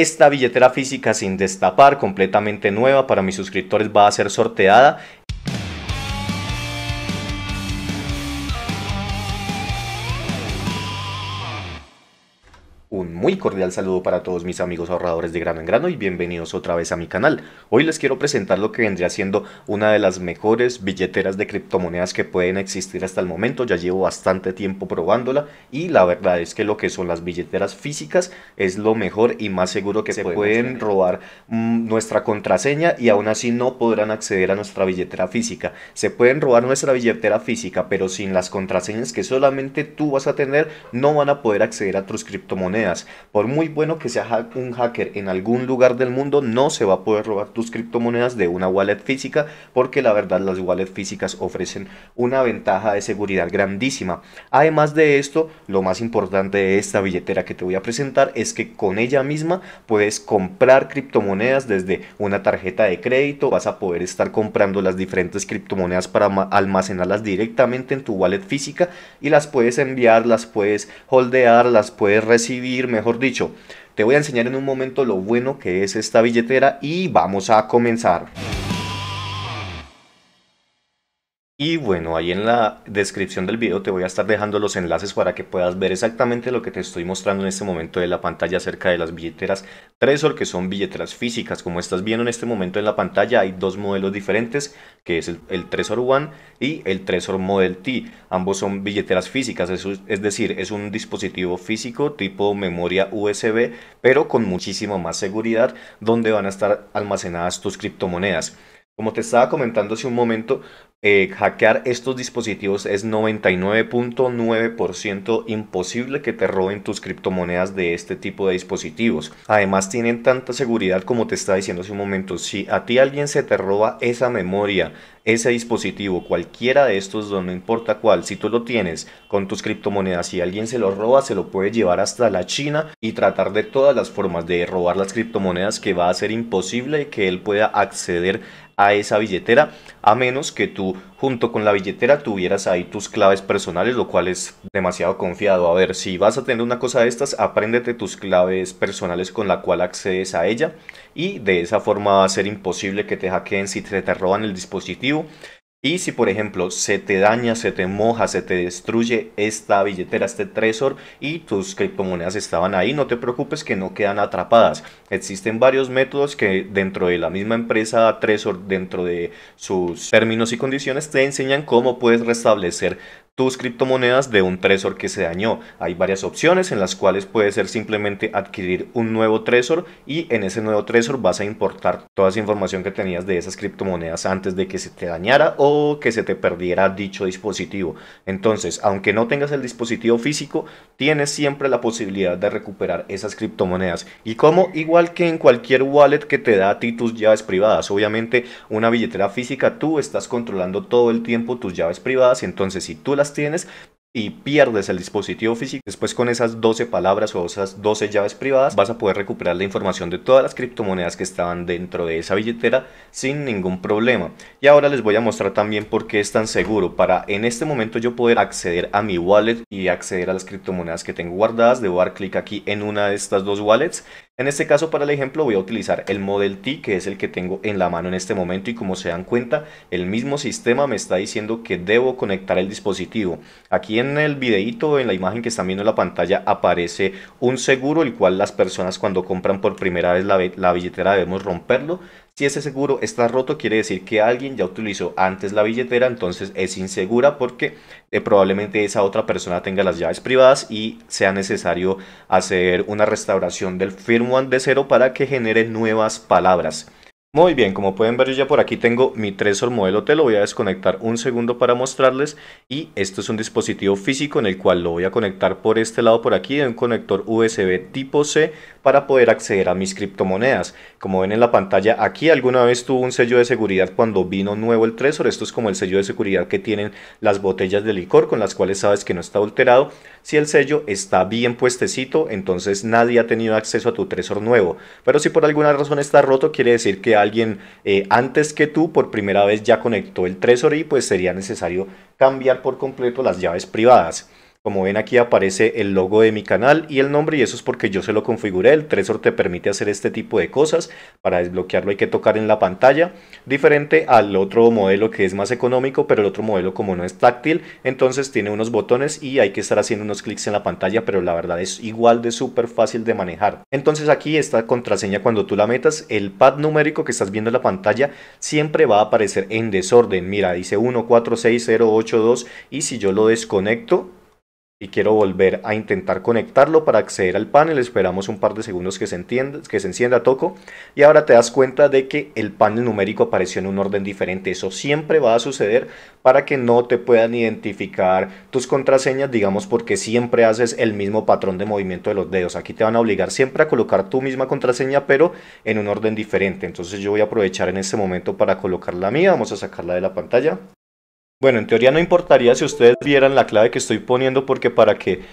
Esta billetera física sin destapar, completamente nueva para mis suscriptores, va a ser sorteada muy cordial saludo para todos mis amigos ahorradores de grano en grano y bienvenidos otra vez a mi canal. Hoy les quiero presentar lo que vendría siendo una de las mejores billeteras de criptomonedas que pueden existir hasta el momento. Ya llevo bastante tiempo probándola y la verdad es que lo que son las billeteras físicas es lo mejor y más seguro que se pueden robar mm, nuestra contraseña y aún así no podrán acceder a nuestra billetera física. Se pueden robar nuestra billetera física pero sin las contraseñas que solamente tú vas a tener no van a poder acceder a tus criptomonedas. Por muy bueno que sea un hacker en algún lugar del mundo, no se va a poder robar tus criptomonedas de una wallet física, porque la verdad las wallets físicas ofrecen una ventaja de seguridad grandísima. Además de esto, lo más importante de esta billetera que te voy a presentar es que con ella misma puedes comprar criptomonedas desde una tarjeta de crédito, vas a poder estar comprando las diferentes criptomonedas para almacenarlas directamente en tu wallet física y las puedes enviar, las puedes holdear, las puedes recibir, mejor dicho. Te voy a enseñar en un momento lo bueno que es esta billetera y vamos a comenzar. Y bueno, ahí en la descripción del video te voy a estar dejando los enlaces para que puedas ver exactamente lo que te estoy mostrando en este momento de la pantalla acerca de las billeteras Trezor, que son billeteras físicas. Como estás viendo en este momento en la pantalla hay dos modelos diferentes, que es el, Tresor Trezor One y el Trezor Model T. Ambos son billeteras físicas, es decir, es un dispositivo físico tipo memoria USB, pero con muchísima más seguridad, donde van a estar almacenadas tus criptomonedas. Como te estaba comentando hace un momento, eh, hackear estos dispositivos es 99.9% imposible que te roben tus criptomonedas de este tipo de dispositivos. Además tienen tanta seguridad como te estaba diciendo hace un momento. Si a ti alguien se te roba esa memoria, ese dispositivo, cualquiera de estos, no importa cuál, si tú lo tienes con tus criptomonedas y si alguien se lo roba, se lo puede llevar hasta la China y tratar de todas las formas de robar las criptomonedas que va a ser imposible que él pueda acceder a esa billetera, a menos que tú junto con la billetera tuvieras ahí tus claves personales, lo cual es demasiado confiado. A ver, si vas a tener una cosa de estas, apréndete tus claves personales con la cual accedes a ella y de esa forma va a ser imposible que te hackeen si te, te roban el dispositivo y si por ejemplo se te daña, se te moja, se te destruye esta billetera, este Trezor y tus criptomonedas estaban ahí, no te preocupes que no quedan atrapadas. Existen varios métodos que dentro de la misma empresa Trezor, dentro de sus términos y condiciones, te enseñan cómo puedes restablecer tus criptomonedas de un Trezor que se dañó. Hay varias opciones en las cuales puede ser simplemente adquirir un nuevo Trezor y en ese nuevo Trezor vas a importar toda esa información que tenías de esas criptomonedas antes de que se te dañara o que se te perdiera dicho dispositivo. Entonces, aunque no tengas el dispositivo físico, tienes siempre la posibilidad de recuperar esas criptomonedas. Y como igual que en cualquier wallet que te da a ti tus llaves privadas, obviamente una billetera física tú estás controlando todo el tiempo tus llaves privadas, entonces si tú las tienes y pierdes el dispositivo físico, después con esas 12 palabras o esas 12 llaves privadas vas a poder recuperar la información de todas las criptomonedas que estaban dentro de esa billetera sin ningún problema. Y ahora les voy a mostrar también por qué es tan seguro. Para en este momento yo poder acceder a mi wallet y acceder a las criptomonedas que tengo guardadas, debo dar clic aquí en una de estas dos wallets en este caso para el ejemplo voy a utilizar el Model T que es el que tengo en la mano en este momento y como se dan cuenta el mismo sistema me está diciendo que debo conectar el dispositivo. Aquí en el videito, en la imagen que están viendo en la pantalla aparece un seguro el cual las personas cuando compran por primera vez la, la billetera debemos romperlo si ese seguro está roto, quiere decir que alguien ya utilizó antes la billetera, entonces es insegura porque eh, probablemente esa otra persona tenga las llaves privadas y sea necesario hacer una restauración del firmware de cero para que genere nuevas palabras. Muy bien, como pueden ver yo ya por aquí tengo mi Tresor modelo T, lo voy a desconectar un segundo para mostrarles y esto es un dispositivo físico en el cual lo voy a conectar por este lado por aquí de un conector USB tipo C para poder acceder a mis criptomonedas. Como ven en la pantalla aquí alguna vez tuvo un sello de seguridad cuando vino nuevo el Tresor, esto es como el sello de seguridad que tienen las botellas de licor con las cuales sabes que no está alterado. Si el sello está bien puestecito entonces nadie ha tenido acceso a tu Tresor nuevo, pero si por alguna razón está roto quiere decir que hay alguien eh, antes que tú por primera vez ya conectó el tresor y pues sería necesario cambiar por completo las llaves privadas. Como ven aquí aparece el logo de mi canal y el nombre y eso es porque yo se lo configuré. El Tresor te permite hacer este tipo de cosas. Para desbloquearlo hay que tocar en la pantalla. Diferente al otro modelo que es más económico, pero el otro modelo como no es táctil, entonces tiene unos botones y hay que estar haciendo unos clics en la pantalla, pero la verdad es igual de súper fácil de manejar. Entonces aquí esta contraseña cuando tú la metas, el pad numérico que estás viendo en la pantalla siempre va a aparecer en desorden. Mira, dice 146082 y si yo lo desconecto, quiero volver a intentar conectarlo para acceder al panel. Esperamos un par de segundos que se, entienda, que se encienda Toco y ahora te das cuenta de que el panel numérico apareció en un orden diferente. Eso siempre va a suceder para que no te puedan identificar tus contraseñas, digamos porque siempre haces el mismo patrón de movimiento de los dedos. Aquí te van a obligar siempre a colocar tu misma contraseña pero en un orden diferente. Entonces yo voy a aprovechar en este momento para colocar la mía. Vamos a sacarla de la pantalla. Bueno, en teoría no importaría si ustedes vieran la clave que estoy poniendo porque para que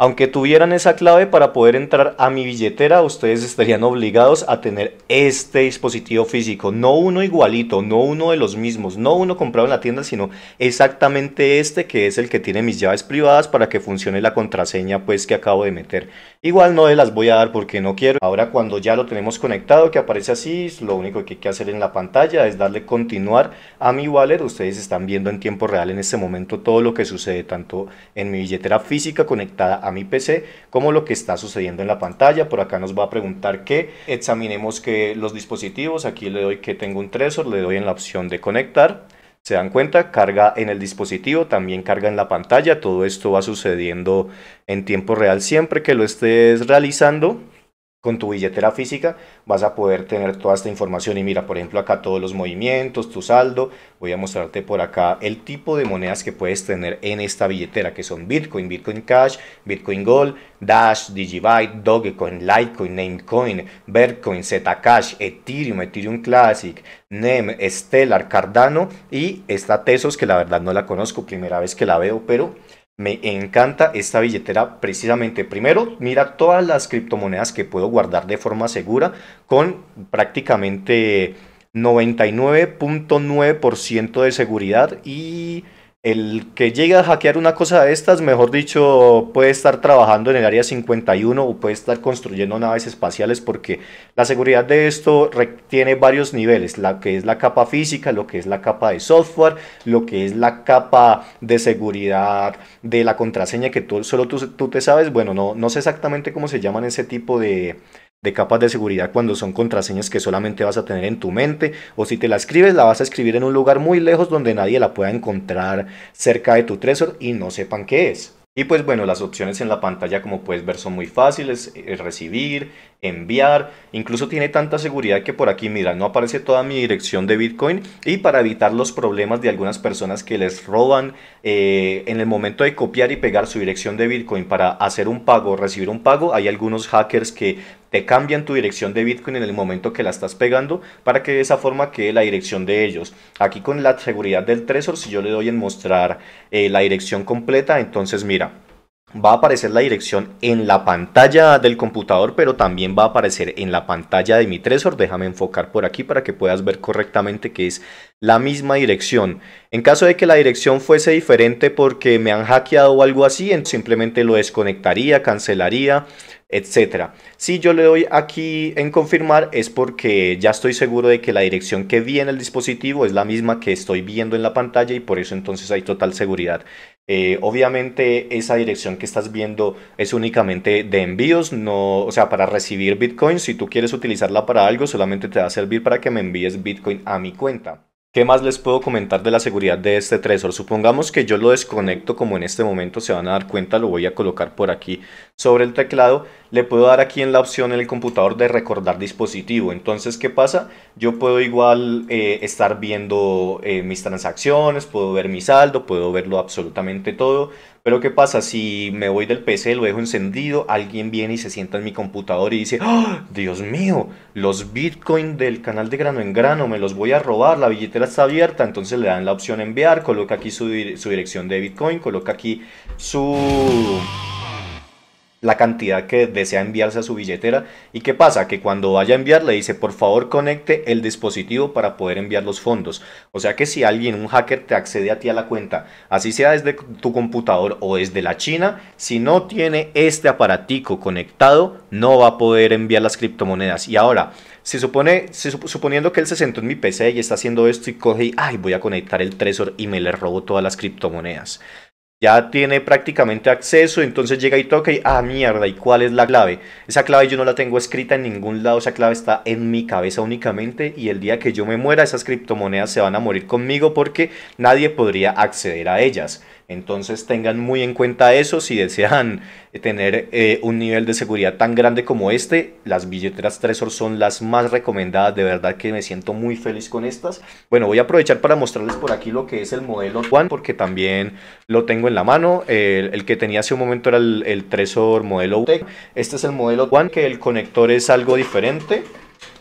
aunque tuvieran esa clave para poder entrar a mi billetera, ustedes estarían obligados a tener este dispositivo físico. No uno igualito, no uno de los mismos, no uno comprado en la tienda, sino exactamente este que es el que tiene mis llaves privadas para que funcione la contraseña pues que acabo de meter. Igual no las voy a dar porque no quiero. Ahora cuando ya lo tenemos conectado, que aparece así, lo único que hay que hacer en la pantalla es darle continuar a mi wallet. Ustedes están viendo en tiempo real en este momento todo lo que sucede, tanto en mi billetera física conectada a a mi PC, como lo que está sucediendo en la pantalla. Por acá nos va a preguntar que examinemos que los dispositivos, aquí le doy que tengo un tresor, le doy en la opción de conectar. Se dan cuenta, carga en el dispositivo, también carga en la pantalla. Todo esto va sucediendo en tiempo real siempre que lo estés realizando con tu billetera física vas a poder tener toda esta información y mira por ejemplo acá todos los movimientos tu saldo voy a mostrarte por acá el tipo de monedas que puedes tener en esta billetera que son bitcoin bitcoin cash bitcoin gold dash digibyte dogecoin litecoin namecoin vercoin zcash ethereum ethereum classic nem stellar cardano y esta tesos que la verdad no la conozco primera vez que la veo pero me encanta esta billetera precisamente. Primero, mira todas las criptomonedas que puedo guardar de forma segura con prácticamente 99.9% de seguridad y el que llegue a hackear una cosa de estas, mejor dicho, puede estar trabajando en el área 51 o puede estar construyendo naves espaciales porque la seguridad de esto tiene varios niveles, la que es la capa física, lo que es la capa de software, lo que es la capa de seguridad de la contraseña que tú, solo tú, tú te sabes. Bueno, no, no sé exactamente cómo se llaman ese tipo de, de capas de seguridad cuando son contraseñas que solamente vas a tener en tu mente o si te la escribes la vas a escribir en un lugar muy lejos donde nadie la pueda encontrar cerca de tu Tresor y no sepan qué es. Y pues bueno, las opciones en la pantalla como puedes ver son muy fáciles, eh, recibir, enviar. Incluso tiene tanta seguridad que por aquí, mira, no aparece toda mi dirección de Bitcoin y para evitar los problemas de algunas personas que les roban eh, en el momento de copiar y pegar su dirección de Bitcoin para hacer un pago, recibir un pago, hay algunos hackers que te cambian tu dirección de Bitcoin en el momento que la estás pegando para que de esa forma quede la dirección de ellos. Aquí con la seguridad del Trezor, si yo le doy en mostrar eh, la dirección completa, entonces mira, va a aparecer la dirección en la pantalla del computador, pero también va a aparecer en la pantalla de mi Trezor. Déjame enfocar por aquí para que puedas ver correctamente que es la misma dirección. En caso de que la dirección fuese diferente porque me han hackeado o algo así, simplemente lo desconectaría, cancelaría etcétera. Si yo le doy aquí en confirmar es porque ya estoy seguro de que la dirección que vi en el dispositivo es la misma que estoy viendo en la pantalla y por eso entonces hay total seguridad. Eh, obviamente esa dirección que estás viendo es únicamente de envíos, no, o sea, para recibir Bitcoin. Si tú quieres utilizarla para algo, solamente te va a servir para que me envíes Bitcoin a mi cuenta. ¿Qué más les puedo comentar de la seguridad de este Trezor? Supongamos que yo lo desconecto como en este momento se van a dar cuenta, lo voy a colocar por aquí sobre el teclado. Le puedo dar aquí en la opción en el computador de recordar dispositivo. Entonces, ¿qué pasa? Yo puedo igual eh, estar viendo eh, mis transacciones, puedo ver mi saldo, puedo verlo absolutamente todo. Pero ¿qué pasa? Si me voy del PC, lo dejo encendido, alguien viene y se sienta en mi computador y dice, ¡Oh, Dios mío, los Bitcoin del canal de grano en grano, me los voy a robar, la billetera está abierta, entonces le dan la opción enviar, coloca aquí su, su dirección de Bitcoin, coloca aquí su la cantidad que desea enviarse a su billetera. ¿Y qué pasa? Que cuando vaya a enviar le dice, por favor conecte el dispositivo para poder enviar los fondos. O sea que si alguien, un hacker, te accede a ti a la cuenta, así sea desde tu computador o desde la China, si no tiene este aparatico conectado, no va a poder enviar las criptomonedas. Y ahora, se supone, suponiendo que él se sentó en mi PC y está haciendo esto y coge y, ay, voy a conectar el tresor y me le robo todas las criptomonedas ya tiene prácticamente acceso, entonces llega y toca y, ah, mierda, ¿y cuál es la clave? Esa clave yo no la tengo escrita en ningún lado, esa clave está en mi cabeza únicamente y el día que yo me muera, esas criptomonedas se van a morir conmigo porque nadie podría acceder a ellas. Entonces tengan muy en cuenta eso si desean tener eh, un nivel de seguridad tan grande como este. Las billeteras Tresor son las más recomendadas, de verdad que me siento muy feliz con estas. Bueno, voy a aprovechar para mostrarles por aquí lo que es el modelo One porque también lo tengo en la mano. El, que tenía hace un momento era el, Tresor modelo UTEC Este es el modelo One que el conector es algo diferente.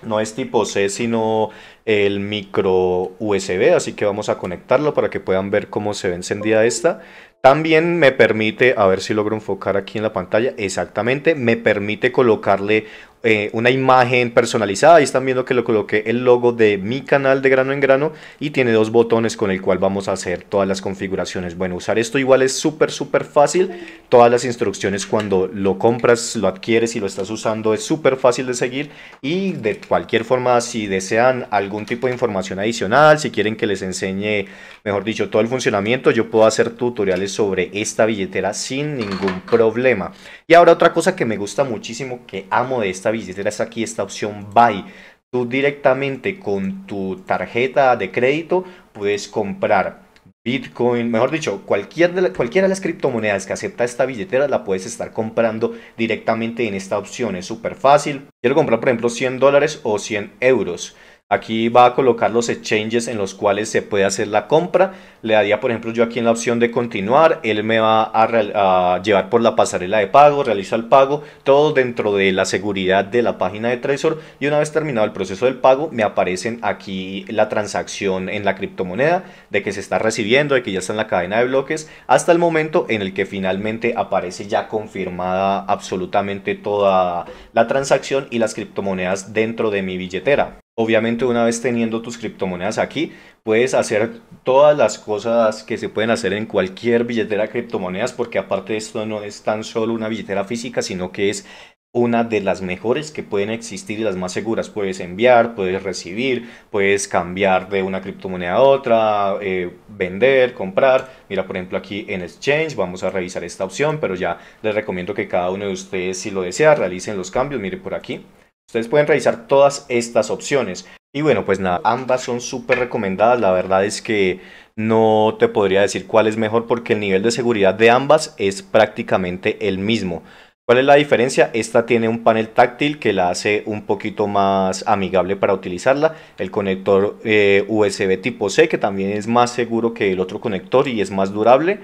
No es tipo C, sino el micro USB, así que vamos a conectarlo para que puedan ver cómo se ve encendida esta. También me permite, a ver si logro enfocar aquí en la pantalla, exactamente, me permite colocarle eh, una imagen personalizada. Ahí están viendo que lo coloqué el logo de mi canal de grano en grano y tiene dos botones con el cual vamos a hacer todas las configuraciones. Bueno, usar esto igual es súper, súper fácil. Todas las instrucciones cuando lo compras, lo adquieres y lo estás usando es súper fácil de seguir. Y de cualquier forma, si desean algún tipo de información adicional, si quieren que les enseñe, mejor dicho, todo el funcionamiento, yo puedo hacer tutoriales sobre esta billetera sin ningún problema. Y ahora otra cosa que me gusta muchísimo, que amo de esta esta billetera es aquí esta opción Buy. Tú directamente con tu tarjeta de crédito puedes comprar Bitcoin, mejor dicho, cualquier de cualquiera de las criptomonedas que acepta esta billetera la puedes estar comprando directamente en esta opción. Es súper fácil. Quiero comprar, por ejemplo, 100 dólares o 100 euros. Aquí va a colocar los exchanges en los cuales se puede hacer la compra. Le daría, por ejemplo, yo aquí en la opción de continuar. Él me va a, llevar por la pasarela de pago, realiza el pago, todo dentro de la seguridad de la página de Trezor. Y una vez terminado el proceso del pago, me aparecen aquí la transacción en la criptomoneda, de que se está recibiendo, de que ya está en la cadena de bloques, hasta el momento en el que finalmente aparece ya confirmada absolutamente toda la transacción y las criptomonedas dentro de mi billetera. Obviamente una vez teniendo tus criptomonedas aquí, puedes hacer todas las cosas que se pueden hacer en cualquier billetera de criptomonedas, porque aparte de esto no es tan solo una billetera física, sino que es una de las mejores que pueden existir y las más seguras. Puedes enviar, puedes recibir, puedes cambiar de una criptomoneda a otra, eh, vender, comprar. Mira, por ejemplo, aquí en Exchange vamos a revisar esta opción, pero ya les recomiendo que cada uno de ustedes, si lo desea, realicen los cambios. Mire por aquí. Ustedes pueden revisar todas estas opciones. Y bueno, pues nada, ambas son súper recomendadas. La verdad es que no te podría decir cuál es mejor porque el nivel de seguridad de ambas es prácticamente el mismo. ¿Cuál es la diferencia? Esta tiene un panel táctil que la hace un poquito más amigable para utilizarla. El conector eh, USB tipo C que también es más seguro que el otro conector y es más durable.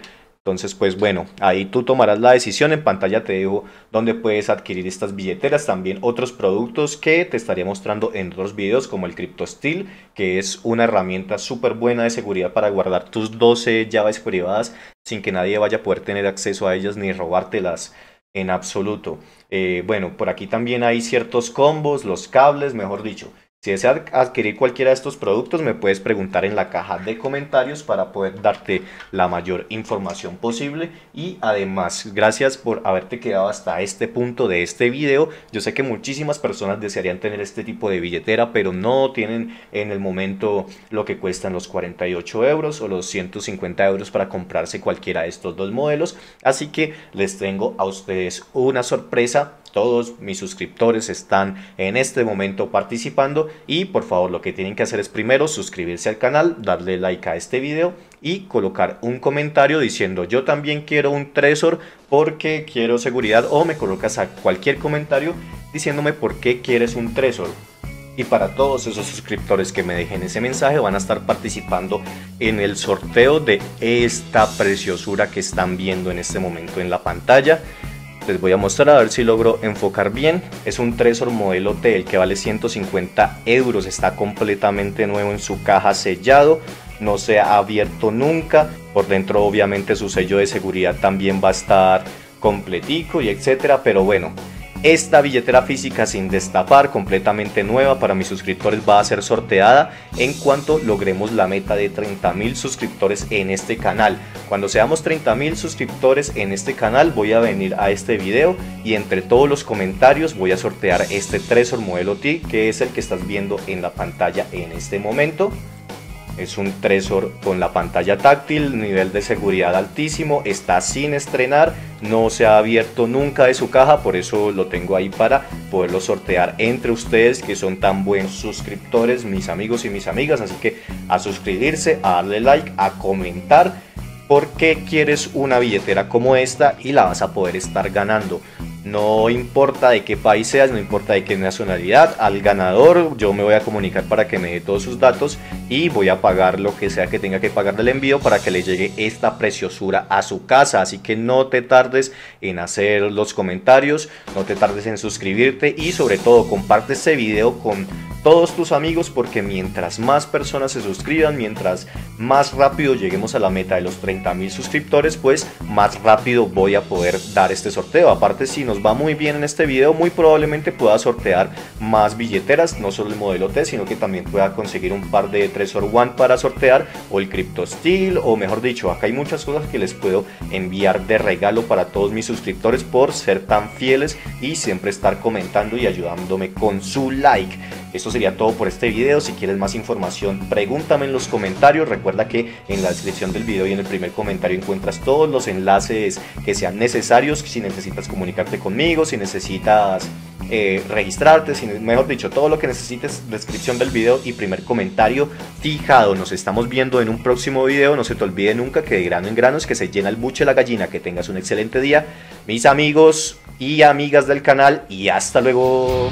Entonces, pues bueno, ahí tú tomarás la decisión. En pantalla te dejo dónde puedes adquirir estas billeteras. También otros productos que te estaré mostrando en otros videos, como el CryptoSteel, que es una herramienta súper buena de seguridad para guardar tus 12 llaves privadas sin que nadie vaya a poder tener acceso a ellas ni robártelas en absoluto. Eh, bueno, por aquí también hay ciertos combos, los cables, mejor dicho. Si deseas adquirir cualquiera de estos productos, me puedes preguntar en la caja de comentarios para poder darte la mayor información posible. Y además, gracias por haberte quedado hasta este punto de este video. Yo sé que muchísimas personas desearían tener este tipo de billetera, pero no tienen en el momento lo que cuestan los 48 euros o los 150 euros para comprarse cualquiera de estos dos modelos. Así que les tengo a ustedes una sorpresa todos mis suscriptores están en este momento participando y por favor lo que tienen que hacer es primero suscribirse al canal, darle like a este video y colocar un comentario diciendo yo también quiero un Trezor porque quiero seguridad o me colocas a cualquier comentario diciéndome por qué quieres un Trezor. Y para todos esos suscriptores que me dejen ese mensaje van a estar participando en el sorteo de esta preciosura que están viendo en este momento en la pantalla les voy a mostrar a ver si logro enfocar bien es un Tresor modelo T el que vale 150 euros está completamente nuevo en su caja sellado no se ha abierto nunca por dentro obviamente su sello de seguridad también va a estar completico y etcétera pero bueno esta billetera física sin destapar, completamente nueva para mis suscriptores, va a ser sorteada en cuanto logremos la meta de 30.000 suscriptores en este canal. Cuando seamos 30.000 suscriptores en este canal voy a venir a este video y entre todos los comentarios voy a sortear este Tresor modelo T que es el que estás viendo en la pantalla en este momento. Es un Tresor con la pantalla táctil, nivel de seguridad altísimo, está sin estrenar, no se ha abierto nunca de su caja, por eso lo tengo ahí para poderlo sortear entre ustedes que son tan buenos suscriptores, mis amigos y mis amigas. Así que a suscribirse, a darle like, a comentar. ¿Por qué quieres una billetera como esta y la vas a poder estar ganando? No importa de qué país seas, no importa de qué nacionalidad, al ganador yo me voy a comunicar para que me dé todos sus datos y voy a pagar lo que sea que tenga que pagar del envío para que le llegue esta preciosura a su casa. Así que no te tardes en hacer los comentarios, no te tardes en suscribirte y sobre todo comparte este video con todos tus amigos porque mientras más personas se suscriban, mientras más rápido lleguemos a la meta de los 30.000 mil suscriptores, pues más rápido voy a poder dar este sorteo. Aparte si no va muy bien en este vídeo muy probablemente pueda sortear más billeteras, no solo el modelo T, sino que también pueda conseguir un par de Tresor One para sortear o el Crypto Steel, o mejor dicho, acá hay muchas cosas que les puedo enviar de regalo para todos mis suscriptores por ser tan fieles y siempre estar comentando y ayudándome con su like. eso sería todo por este vídeo Si quieres más información, pregúntame en los comentarios. Recuerda que en la descripción del vídeo y en el primer comentario encuentras todos los enlaces que sean necesarios si necesitas comunicarte conmigo, si necesitas eh, registrarte, si, mejor dicho, todo lo que necesites, descripción del video y primer comentario fijado. Nos estamos viendo en un próximo video. No se te olvide nunca que de grano en grano es que se llena el buche la gallina. Que tengas un excelente día, mis amigos y amigas del canal. Y hasta luego.